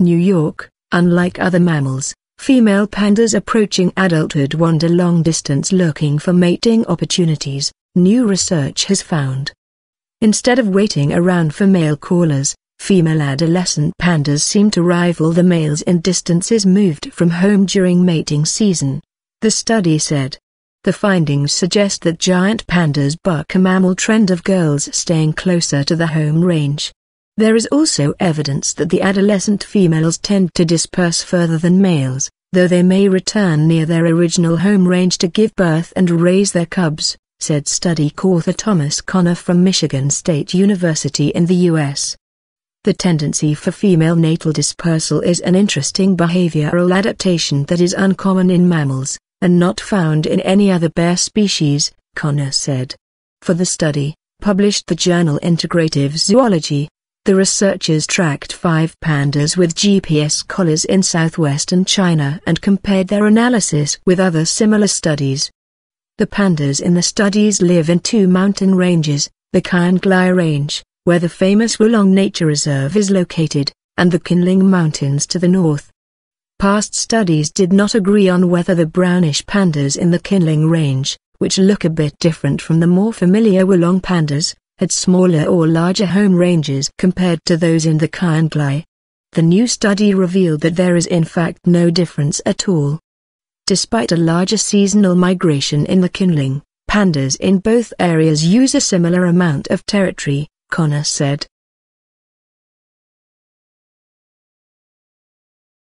New York, unlike other mammals, female pandas approaching adulthood wander long distance looking for mating opportunities, new research has found. Instead of waiting around for male callers, female adolescent pandas seem to rival the males in distances moved from home during mating season. The study said. The findings suggest that giant pandas buck a mammal trend of girls staying closer to the home range. There is also evidence that the adolescent females tend to disperse further than males, though they may return near their original home range to give birth and raise their cubs, said study author Thomas Connor from Michigan State University in the U.S. The tendency for female natal dispersal is an interesting behavioral adaptation that is uncommon in mammals, and not found in any other bear species, Connor said. For the study, published the journal Integrative Zoology, the researchers tracked five pandas with GPS collars in southwestern China and compared their analysis with other similar studies. The pandas in the studies live in two mountain ranges, the Kianglai Range, where the famous Wulong Nature Reserve is located, and the Kinling Mountains to the north. Past studies did not agree on whether the brownish pandas in the Kinling Range, which look a bit different from the more familiar Wulong pandas, had smaller or larger home ranges compared to those in the Kindlai. The new study revealed that there is in fact no difference at all. Despite a larger seasonal migration in the Kinling, pandas in both areas use a similar amount of territory, Connor said.